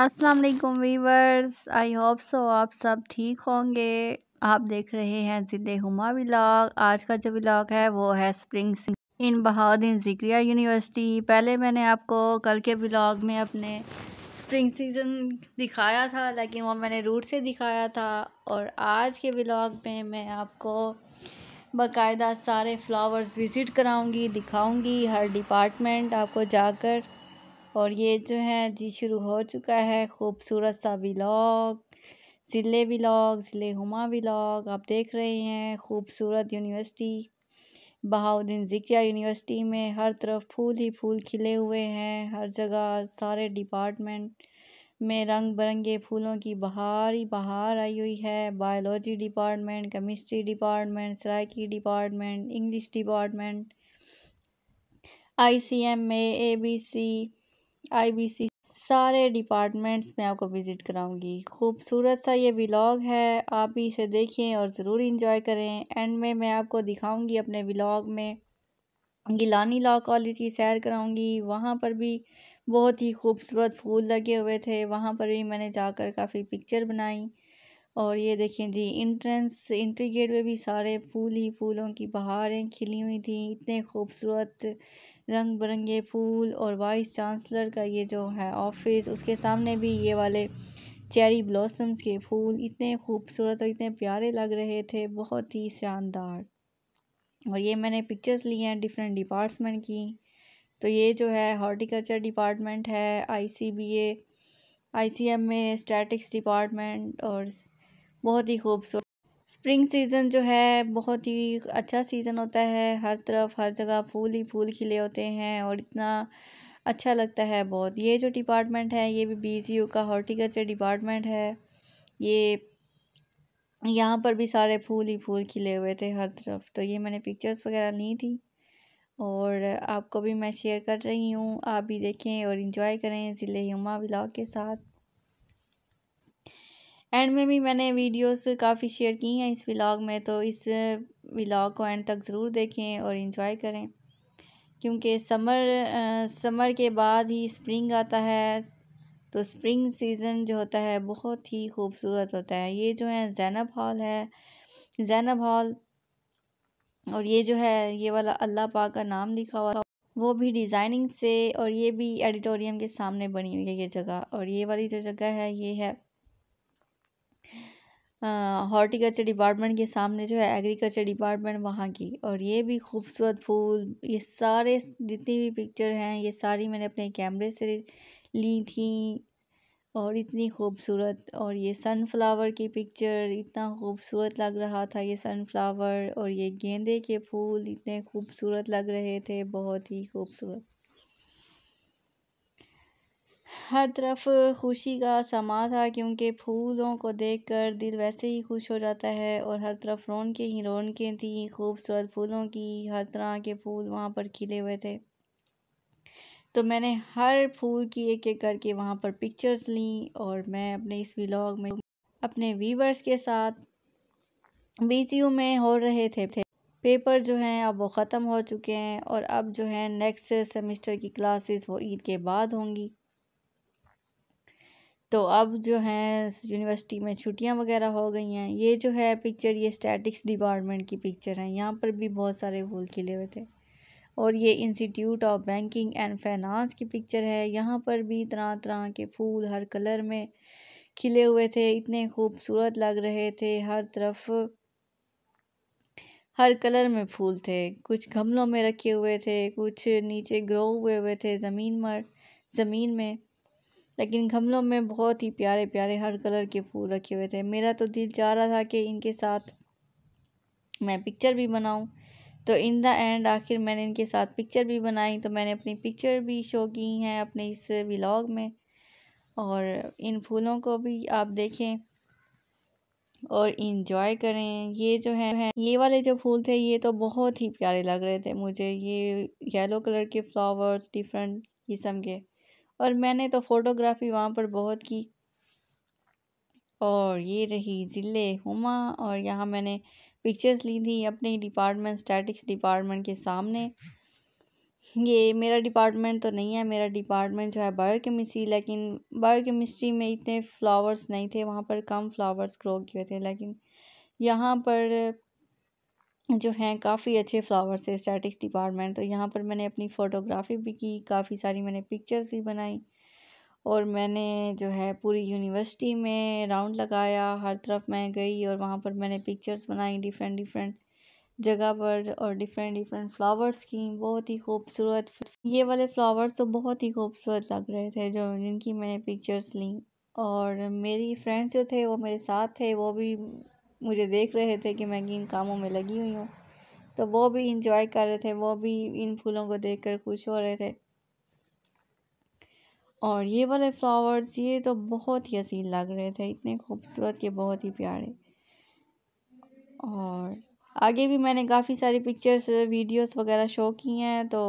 अस्सलाम वालेकुम viewers I hope so आप सब ठीक होंगे आप देख रहे हैं जिद हुमा व्लाग आज का जो व्लाग है वो है spring in Bahauddin Zakariya university पहले मैंने आपको कल के व्लाग में अपने स्प्रिंग सीज़न दिखाया था लेकिन वो मैंने रूट से दिखाया था और आज के व्लाग में मैं आपको बाकायदा सारे फ्लावर्स विज़िट कराऊँगी दिखाऊँगी हर डिपार्टमेंट आपको जाकर और ये जो है जी शुरू हो चुका है खूबसूरत सा व्लॉग ज़िले व्लॉग ज़िले हुमा व्लॉग आप देख रहे हैं खूबसूरत यूनिवर्सिटी बहाउद्दीन ज़िक्रिया यूनिवर्सिटी में हर तरफ फूल ही फूल खिले हुए हैं हर जगह सारे डिपार्टमेंट में रंग बिरंगे फूलों की बहार ही बहार आई हुई है biology department chemistry department Saraiki department English department I C M A B C IBC सारे डिपार्टमेंट्स में आपको विज़िट कराऊंगी खूबसूरत सा ये व्लॉग है आप भी इसे देखें और ज़रूर इंजॉय करें एंड में मैं आपको दिखाऊंगी अपने व्लॉग में गिलानी लॉ कॉलेज की सैर कराऊंगी वहाँ पर भी बहुत ही खूबसूरत फूल लगे हुए थे वहाँ पर भी मैंने जाकर काफ़ी पिक्चर बनाई और ये देखें जी इंट्रेंस इंट्री गेट पे भी सारे फूल ही फूलों की बहारें खिली हुई थी इतने खूबसूरत रंग बिरंगे फूल और वाइस चांसलर का ये जो है ऑफिस उसके सामने भी ये वाले चेरी ब्लॉसम्स के फूल इतने खूबसूरत और इतने प्यारे लग रहे थे बहुत ही शानदार और ये मैंने पिक्चर्स ली हैं डिफरेंट डिपार्टमेंट की तो ये जो है हॉर्टिकल्चर डिपार्टमेंट है I C B A I C M में स्टैटिक्स डिपार्टमेंट और बहुत ही खूबसूरत स्प्रिंग सीज़न जो है बहुत ही अच्छा सीज़न होता है हर तरफ हर जगह फूल ही फूल खिले होते हैं और इतना अच्छा लगता है बहुत ये जो डिपार्टमेंट है ये भी बी का हॉर्टिकल्चर डिपार्टमेंट है ये यहाँ पर भी सारे फूल ही फूल खिले हुए थे हर तरफ तो ये मैंने पिक्चर्स वगैरह ली थी और आपको भी मैं शेयर कर रही हूँ आप भी देखें और इन्जॉय करें ज़िले हुमा ब्लॉग के साथ एंड में भी मैंने वीडियोस काफ़ी शेयर की हैं इस व्लॉग में तो इस व्लॉग को एंड तक ज़रूर देखें और इन्जॉय करें क्योंकि समर समर के बाद ही स्प्रिंग आता है तो स्प्रिंग सीज़न जो होता है बहुत ही खूबसूरत होता है ये जो है जैनब हॉल है जैनब हॉल और ये जो है ये वाला अल्लाह पाक का नाम लिखा हुआ वो भी डिज़ाइनिंग से और ये भी एडिटोरियम के सामने बनी हुई है ये जगह और ये वाली जो जगह है ये है हॉर्टिकल्चर डिपार्टमेंट के सामने जो है एग्रीकल्चर डिपार्टमेंट वहाँ की और ये भी खूबसूरत फूल ये सारे जितनी भी पिक्चर हैं ये सारी मैंने अपने कैमरे से ली थी और इतनी खूबसूरत और ये सनफ्लावर की पिक्चर इतना खूबसूरत लग रहा था ये सनफ्लावर और ये गेंदे के फूल इतने खूबसूरत लग रहे थे बहुत ही खूबसूरत हर तरफ खुशी का समा था क्योंकि फूलों को देखकर दिल वैसे ही खुश हो जाता है और हर तरफ के ही रौनकें थीं खूबसूरत फूलों की हर तरह के फूल वहाँ पर खिले हुए थे तो मैंने हर फूल की एक एक करके वहाँ पर पिक्चर्स ली और मैं अपने इस व्लॉग में अपने वीवर्स के साथ बीसीयू में हो रहे थे, थे। पेपर जो हैं अब वो ख़त्म हो चुके हैं और अब जो है नेक्स्ट सेमेस्टर की क्लासेस वो ईद के बाद होंगी तो अब जो है यूनिवर्सिटी में छुट्टियां वगैरह हो गई हैं ये जो है पिक्चर ये स्टैटिक्स डिपार्टमेंट की पिक्चर है यहाँ पर भी बहुत सारे फूल खिले हुए थे और ये institute of banking and finance की पिक्चर है यहाँ पर भी तरह तरह के फूल हर कलर में खिले हुए थे इतने खूबसूरत लग रहे थे हर तरफ हर कलर में फूल थे कुछ गमलों में रखे हुए थे कुछ नीचे ग्रो हुए हुए थे ज़मीन मर ज़मीन में लेकिन गमलों में बहुत ही प्यारे प्यारे हर कलर के फूल रखे हुए थे मेरा तो दिल चाह रहा था कि इनके साथ मैं पिक्चर भी बनाऊं तो इन द एंड आखिर मैंने इनके साथ पिक्चर भी बनाई तो मैंने अपनी पिक्चर भी शो की हैं अपने इस व्लॉग में और इन फूलों को भी आप देखें और इन्जॉय करें ये जो है ये वाले जो फूल थे ये तो बहुत ही प्यारे लग रहे थे मुझे ये येलो कलर के फ्लावर्स डिफरेंट किस्म के और मैंने तो फ़ोटोग्राफ़ी वहाँ पर बहुत की और ये रही ज़िले हुमा और यहाँ मैंने पिक्चर्स ली थी अपने डिपार्टमेंट स्टैटिक्स डिपार्टमेंट के सामने ये मेरा डिपार्टमेंट तो नहीं है मेरा डिपार्टमेंट जो है बायोकेमिस्ट्री लेकिन बायोकेमिस्ट्री में इतने फ्लावर्स नहीं थे वहाँ पर कम फ्लावर्स ग्रो किए थे लेकिन यहाँ पर जो हैं काफ़ी अच्छे फ्लावर्स है स्टैटिक्स डिपार्टमेंट तो यहाँ पर मैंने अपनी फ़ोटोग्राफी भी की काफ़ी सारी मैंने पिक्चर्स भी बनाई और मैंने जो है पूरी यूनिवर्सिटी में राउंड लगाया हर तरफ मैं गई और वहाँ पर मैंने पिक्चर्स बनाई डिफरेंट डिफरेंट जगह पर और डिफरेंट डिफरेंट फ्लावर्स की बहुत ही खूबसूरत ये वाले फ्लावर्स तो बहुत ही खूबसूरत लग रहे थे जो जिनकी मैंने पिक्चर्स ली और मेरी फ्रेंड्स जो थे वो मेरे साथ थे वो भी मुझे देख रहे थे कि मैं इन कामों में लगी हुई हूँ तो वो भी इंजॉय कर रहे थे वो भी इन फूलों को देख कर खुश हो रहे थे और ये वाले फ्लावर्स ये तो बहुत ही हसीन लग रहे थे इतने खूबसूरत के बहुत ही प्यारे और आगे भी मैंने काफ़ी सारी पिक्चर्स वीडियोस वगैरह शो की हैं तो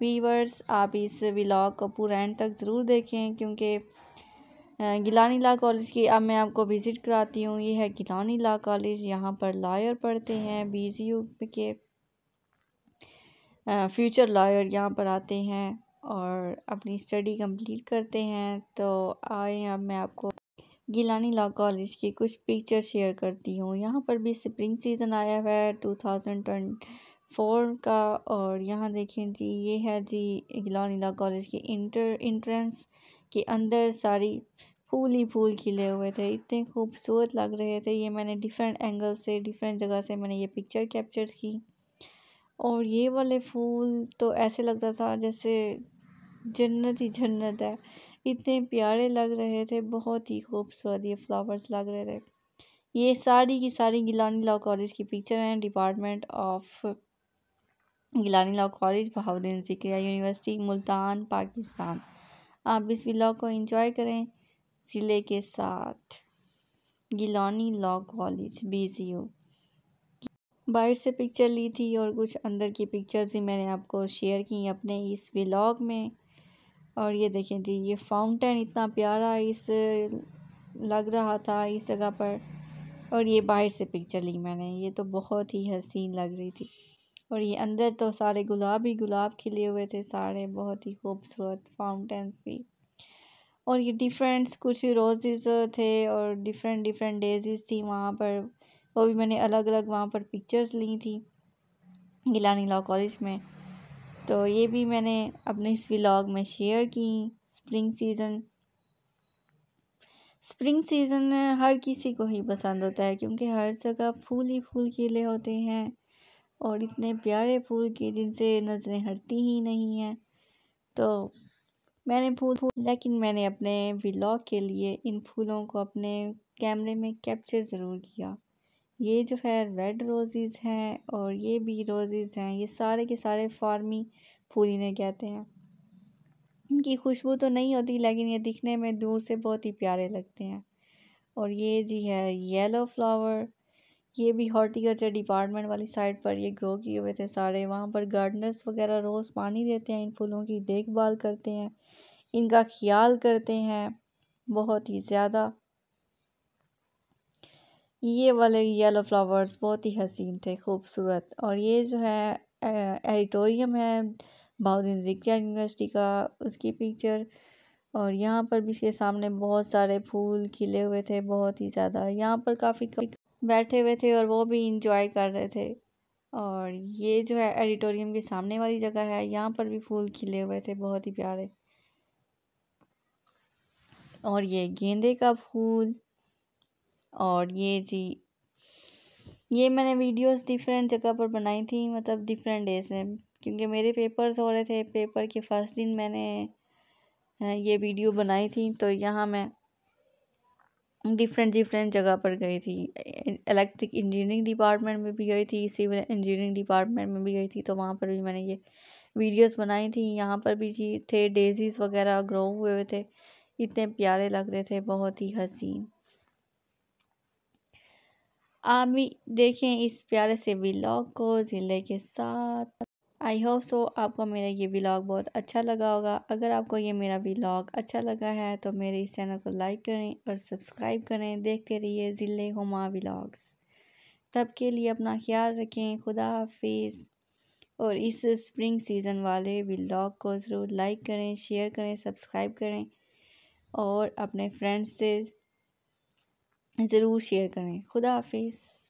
वीवर्स आप इस व्लॉग को पूरा एंड तक ज़रूर देखें क्योंकि गिलानी ला कॉलेज की अब मैं आपको विज़िट कराती हूँ ये है गिलानी ला कॉलेज यहाँ पर लॉयर पढ़ते हैं बी जी यू के फ्यूचर लॉयर यहाँ पर आते हैं और अपनी स्टडी कंप्लीट करते हैं तो आए अब मैं आपको गिलानी ला कॉलेज की कुछ पिक्चर शेयर करती हूँ यहाँ पर भी स्प्रिंग सीज़न आया हुआ है टू थाउजेंड फोर का और यहाँ देखें जी ये है जी गिलानी ला कॉलेज की इंटर इंट्रेंस कि अंदर सारी फूल ही फूल खिले हुए थे इतने खूबसूरत लग रहे थे ये मैंने डिफरेंट एंगल से डिफरेंट जगह से मैंने ये पिक्चर कैप्चर की और ये वाले फूल तो ऐसे लगता था जैसे जन्नत ही जन्नत है इतने प्यारे लग रहे थे बहुत ही खूबसूरत ये फ्लावर्स लग रहे थे ये सारी की सारी गिलानी लॉ कॉलेज की पिक्चर हैं department of Gilani law college Bahauddin Zakariya university Multan Pakistan आप इस व्लॉग को एंजॉय करें ज़िले के साथ Gilani law college B U बाहर से पिक्चर ली थी और कुछ अंदर की पिक्चर्स ही मैंने आपको शेयर की अपने इस व्लॉग में और ये देखें जी ये फाउंटेन इतना प्यारा इस लग रहा था इस जगह पर और ये बाहर से पिक्चर ली मैंने ये तो बहुत ही हसीन लग रही थी और ये अंदर तो सारे गुलाब ही गुलाब खिले हुए थे सारे बहुत ही खूबसूरत फाउंटेन्स भी और ये डिफरेंट्स कुछ रोजेज़ थे और डिफरेंट डिफरेंट डेजेस थी वहाँ पर वो भी मैंने अलग अलग वहाँ पर पिक्चर्स ली थी गिलानी लॉ कॉलेज में तो ये भी मैंने अपने इस व्लॉग में शेयर की स्प्रिंग सीज़न स्प्रिंग सीज़न हर किसी को ही पसंद होता है क्योंकि हर जगह फूल ही फूल खिले होते हैं और इतने प्यारे फूल के जिनसे नज़रें हटती ही नहीं हैं तो मैंने फूल फूल लेकिन मैंने अपने व्लॉग के लिए इन फूलों को अपने कैमरे में कैप्चर ज़रूर किया ये जो है रेड रोज़ेज़ हैं और ये भी रोज़ेज़ हैं ये सारे के सारे फार्मी फूल इन्हें कहते हैं इनकी खुशबू तो नहीं होती लेकिन ये दिखने में दूर से बहुत ही प्यारे लगते हैं और ये जी है येलो फ्लावर ये भी हॉर्टिकल्चर डिपार्टमेंट वाली साइड पर ये ग्रो किए हुए थे सारे वहाँ पर गार्डनर्स वगैरह रोज़ पानी देते हैं इन फूलों की देखभाल करते हैं इनका ख्याल करते हैं बहुत ही ज़्यादा ये वाले येलो फ्लावर्स बहुत ही हसीन थे खूबसूरत और ये जो है एडिटोरियम है बाउद्दीन जिकिया यूनिवर्सिटी का उसकी पिक्चर और यहाँ पर भी इसके सामने बहुत सारे फूल खिले हुए थे बहुत ही ज़्यादा यहाँ पर काफ़ी बैठे हुए थे और वो भी इंजॉय कर रहे थे और ये जो है एडिटोरियम के सामने वाली जगह है यहाँ पर भी फूल खिले हुए थे बहुत ही प्यारे और ये गेंदे का फूल और ये जी ये मैंने वीडियोस डिफरेंट जगह पर बनाई थी मतलब डिफरेंट डेज में क्योंकि मेरे पेपर्स हो रहे थे पेपर के फर्स्ट दिन मैंने ये वीडियो बनाई थी तो यहाँ मैं डिफरेंट डिफरेंट जगह पर गई थी इलेक्ट्रिक इंजीनियरिंग डिपार्टमेंट में भी गई थी सिविल इंजीनियरिंग डिपार्टमेंट में भी गई थी तो वहाँ पर भी मैंने ये वीडियोस बनाई थी यहाँ पर भी जी थे डेजीज़ वगैरह ग्रो हुए हुए थे इतने प्यारे लग रहे थे बहुत ही हसीन आप भी देखें इस प्यारे से ब्लॉग को ज़िले के साथ आई होप सो आपको मेरा ये व्लॉग बहुत अच्छा लगा होगा अगर आपको ये मेरा व्लॉग अच्छा लगा है तो मेरे इस चैनल को लाइक करें और सब्सक्राइब करें देखते रहिए ज़िले हुमा व्लॉग्स तब के लिए अपना ख्याल रखें खुदा हाफिज़ और इस स्प्रिंग सीज़न वाले व्लॉग को ज़रूर लाइक करें शेयर करें सब्सक्राइब करें और अपने फ्रेंड्स से ज़रूर शेयर करें खुदा हाफिज़